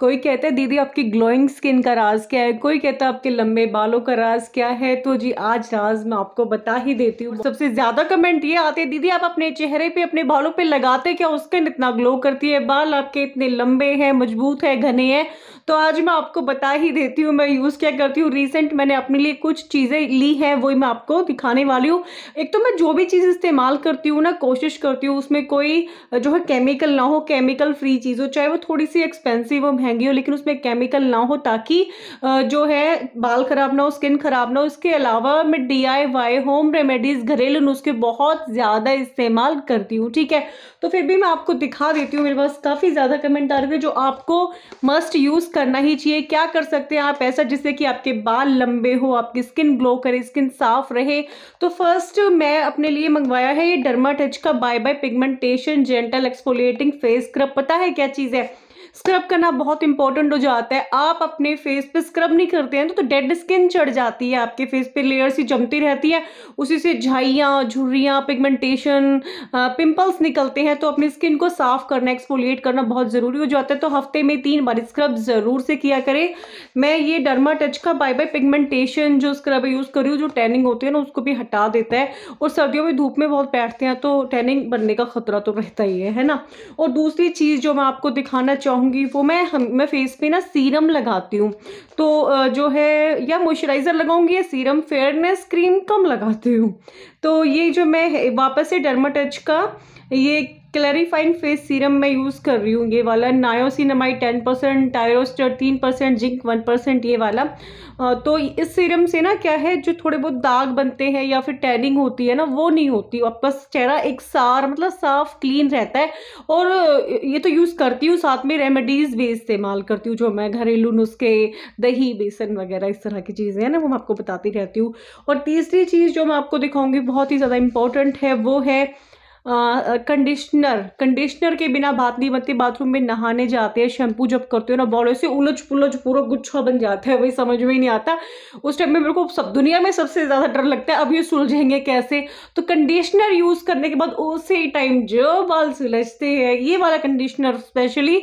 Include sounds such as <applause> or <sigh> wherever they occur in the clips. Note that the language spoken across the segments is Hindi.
कोई कहता है दीदी आपकी ग्लोइंग स्किन का राज क्या है कोई कहता है आपके लंबे बालों का राज क्या है तो जी आज राज मैं आपको बता ही देती हूँ सबसे ज्यादा कमेंट ये आते हैं दीदी आप अपने चेहरे पे अपने बालों पे लगाते क्या उसके इतना ग्लो करती है बाल आपके इतने लंबे हैं मजबूत है घने हैं तो आज मैं आपको बता ही देती हूँ मैं यूज़ क्या करती हूँ रिसेंट मैंने अपने लिए कुछ चीज़ें ली हैं वही मैं आपको दिखाने वाली हूँ एक तो मैं जो भी चीज़ इस्तेमाल करती हूँ ना कोशिश करती हूँ उसमें कोई जो है केमिकल ना हो केमिकल फ्री चीज़ हो चाहे वो थोड़ी सी एक्सपेंसिव हो महंगी हो लेकिन उसमें केमिकल ना हो ताकि जो है बाल ख़राब ना हो स्किन ख़राब ना हो इसके अलावा मैं डी होम रेमेडीज़ घरेलू नुस्खे बहुत ज़्यादा इस्तेमाल करती हूँ ठीक है तो फिर भी मैं आपको दिखा देती हूँ मेरे पास काफ़ी ज़्यादा कमेंट आ रहे थे जो आपको मस्ट यूज़ करना ही चाहिए क्या कर सकते हैं आप ऐसा जिससे कि आपके बाल लंबे हो आपकी स्किन ग्लो करे स्किन साफ रहे तो फर्स्ट मैं अपने लिए मंगवाया है ये डर्मा टच का bye bye pigmentation gentle exfoliating face scrub पता है क्या चीज़ है स्क्रब करना बहुत इंपॉर्टेंट हो जाता है आप अपने फेस पे स्क्रब नहीं करते हैं तो, तो डेड स्किन चढ़ जाती है आपके फेस पे लेयर्स ही जमती रहती है उसी से झाइयाँ झुर्रियाँ पिगमेंटेशन पिंपल्स निकलते हैं तो अपनी स्किन को साफ करना एक्सफोलिएट करना बहुत ज़रूरी हो जाता है तो हफ्ते में तीन बार स्क्रब ज़रूर से किया करें मैं ये डरमा टच का बाय बाय पिगमेंटेशन जो स्क्रब यूज़ करी हूँ जो टैनिंग होती है ना उसको भी हटा देता है और सर्दियों में धूप में बहुत बैठते हैं तो टैनिंग बनने का खतरा तो रहता ही है है ना और दूसरी चीज़ जो मैं आपको दिखाना चाहूँ लगाऊंगी वो मैं मैं फेस पे ना सीरम लगाती हूँ तो जो है या मॉइस्चराइज़र लगाऊंगी या सीरम फेयरनेस क्रीम कम लगाती हूँ तो ये जो मैं वापस से टच का ये क्लैरिफाइन फेस सीरम मैं यूज़ कर रही हूँ ये वाला नायोसिनमाई टेन परसेंट टायरोस्टर तीन परसेंट जिंक वन परसेंट ये वाला तो इस सीरम से ना क्या है जो थोड़े बहुत दाग बनते हैं या फिर टैनिंग होती है ना वो नहीं होती बस चेहरा एक सार मतलब साफ क्लीन रहता है और ये तो यूज़ करती हूँ साथ में रेमेडीज़ भी इस्तेमाल करती हूँ जो मैं घरेलू नुस्खे दही बेसन वगैरह इस तरह की चीज़ें हैं ना वो मैं आपको बताती रहती हूँ और तीसरी चीज़ जो मैं आपको दिखाऊँगी बहुत ही ज़्यादा इंपॉर्टेंट है वो है कंडीशनर कंडीशनर के बिना बात नहीं बनती बाथरूम में नहाने जाते हैं शैम्पू जब करते हो ना बॉडो से उलझ पुलझ पूरा गुच्छा बन जाता है वही समझ में ही नहीं आता उस टाइम में मेरे को सब दुनिया में सबसे ज़्यादा डर लगता है अब ये सुलझेंगे कैसे तो कंडीशनर यूज़ करने के बाद उसी ही टाइम जो बाल सुलझते हैं ये वाला कंडीशनर स्पेशली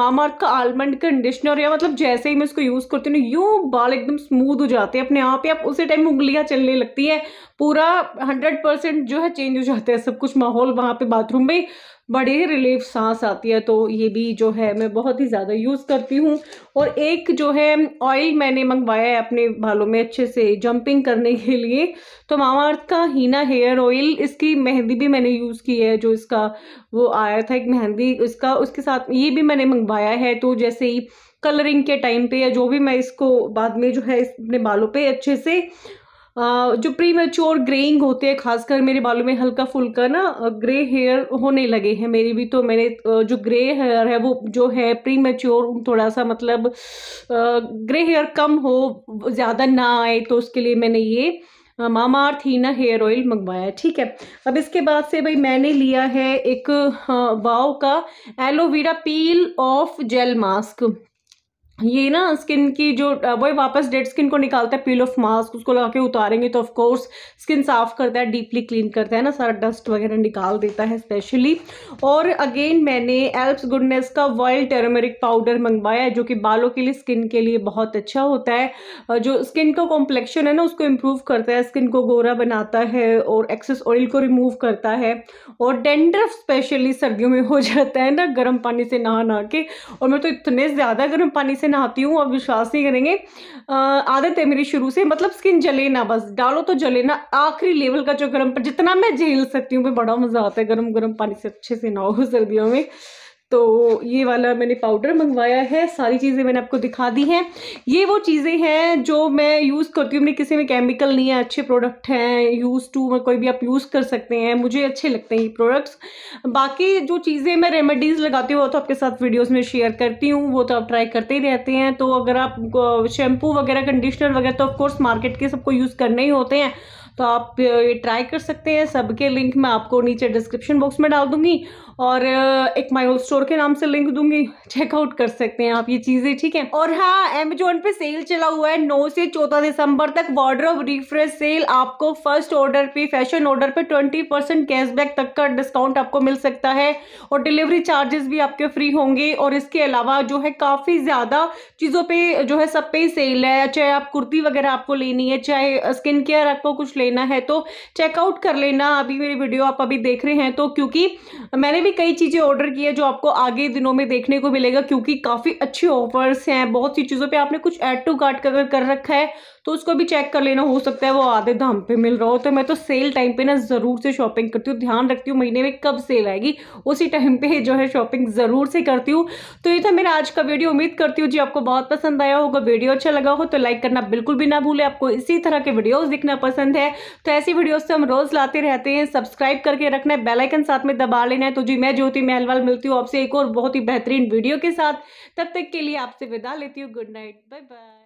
मामा का आलमंड कंडीशनर या मतलब जैसे ही मैं इसको यूज़ करती हूँ यूँ बाल एकदम स्मूथ हो जाते हैं अपने आप ही आप उसी टाइम उंगलियाँ चलने लगती है पूरा हंड्रेड परसेंट जो है चेंज हो जाता है सब कुछ कुछ माहौल वहाँ पे बाथरूम में बड़े रिलीफ सांस आती है तो ये भी जो है मैं बहुत ही ज़्यादा यूज़ करती हूँ और एक जो है ऑयल मैंने मंगवाया है अपने बालों में अच्छे से जंपिंग करने <laughs> के लिए तो मामा अर्थ का हीना हेयर ऑयल इसकी मेहंदी भी मैंने यूज़ की है जो इसका वो आया था एक मेहंदी इसका उसके साथ ये भी मैंने मंगवाया है तो जैसे ही कलरिंग के टाइम पे या जो भी मैं इसको बाद में जो है अपने बालों पर अच्छे से जो प्री मेच्योर ग्रेइंग होते हैं खासकर मेरे बालों में हल्का फुल्का ना ग्रे हेयर होने लगे हैं मेरे भी तो मैंने जो ग्रे हेयर है वो जो है प्री मेच्योर थोड़ा सा मतलब ग्रे हेयर कम हो ज़्यादा ना आए तो उसके लिए मैंने ये मामा अर्थ हीना हेयर ऑयल मंगवाया ठीक है अब इसके बाद से भाई मैंने लिया है एक वाव का aloe vera peel off gel mask ये ना स्किन की जो वो वापस डेड स्किन को निकालता है पील ऑफ मास्क उसको लगा के उतारेंगे तो ऑफकोर्स स्किन साफ करता है डीपली क्लीन करता है ना सारा डस्ट वगैरह निकाल देता है स्पेशली और अगेन मैंने एल्प्स गुडनेस का वर्ल्ड टर्मरिक पाउडर मंगवाया जो कि बालों के लिए स्किन के लिए बहुत अच्छा होता है जो स्किन का कॉम्प्लेक्शन है ना उसको इम्प्रूव करता है स्किन को गोरा बनाता है और एक्सेस ऑयल को रिमूव करता है और डेंड्रफ स्पेशली सर्दियों में हो जाता है ना गर्म पानी से नहा नहा के और मैं तो इतने ज़्यादा गर्म पानी से नहाती हूँ आप विश्वास नहीं करेंगे आदत है मेरी शुरू से मतलब स्किन जले ना बस डालो तो जले ना आखिरी लेवल का जो गर्म जितना मैं झेल सकती हूँ बड़ा मज़ा आता है गर्म गर्म पानी से अच्छे से नहाओ सर्दियों में तो ये वाला मैंने पाउडर मंगवाया है सारी चीज़ें मैंने आपको दिखा दी हैं ये वो चीज़ें हैं जो मैं यूज़ करती हूँ मेरे किसी में केमिकल नहीं है अच्छे प्रोडक्ट हैं यूज़ टू मैं कोई भी आप यूज़ कर सकते हैं मुझे अच्छे लगते हैं ये प्रोडक्ट्स बाकी जो चीज़ें मैं रेमेडीज़ लगाती हूँ वो तो आपके साथ वीडियोज़ में शेयर करती हूँ वो तो आप ट्राई करते ही रहते हैं तो अगर आप शैम्पू वगैरह कंडीशनर वगैरह तो ऑफकोर्स मार्केट के सबको यूज़ करने ही होते हैं तो आप ये ट्राई कर सकते हैं सबके लिंक मैं आपको नीचे डिस्क्रिप्शन बॉक्स में डाल दूंगी और एक माइल स्टोर के नाम से लिंक दूंगी चेकआउट कर सकते हैं आप ये चीज़ें ठीक है और हाँ एमेजोन पे सेल चला हुआ है नौ से चौदह दिसंबर तक ऑफ रिफ्रेश सेल आपको फर्स्ट ऑर्डर पे फैशन ऑर्डर पे ट्वेंटी परसेंट कैशबैक तक का डिस्काउंट आपको मिल सकता है और डिलीवरी चार्जेस भी आपके फ्री होंगे और इसके अलावा जो है काफ़ी ज़्यादा चीज़ों पर जो है सब पे सेल है चाहे आप कुर्ती वगैरह आपको लेनी है चाहे स्किन केयर आपको कुछ लेना है तो चेकआउट कर लेना अभी मेरी वीडियो आप अभी देख रहे हैं तो क्योंकि मैंने भी कई चीज़ें ऑर्डर की है जो आपको आगे दिनों में देखने को मिलेगा क्योंकि काफ़ी अच्छे ऑफर्स हैं बहुत सी चीज़ों पे आपने कुछ ऐड टू कार्ट कर कर रखा है तो उसको भी चेक कर लेना हो सकता है वो आधे दाम पे मिल रहा हो तो मैं तो सेल टाइम पे ना ज़रूर से शॉपिंग करती हूँ ध्यान रखती हूँ महीने में कब सेल आएगी उसी टाइम पे जो है शॉपिंग ज़रूर से करती हूँ तो ये था मेरा आज का वीडियो उम्मीद करती हूँ जी आपको बहुत पसंद आया होगा वीडियो अच्छा लगा हो तो लाइक करना बिल्कुल भी ना भूले आपको इसी तरह के वीडियोज़ दिखना पसंद है तो ऐसी वीडियोज़ से हम रोज़ लाते रहते हैं सब्सक्राइब करके रखना है बेलाइकन साथ में दबा लेना है तो जी जी मैं ज्योति महलवाल मिलती हूँ आपसे एक और बहुत ही बेहतरीन वीडियो के साथ तब तक के लिए आपसे विदा लेती हूँ गुड नाइट बाय बाय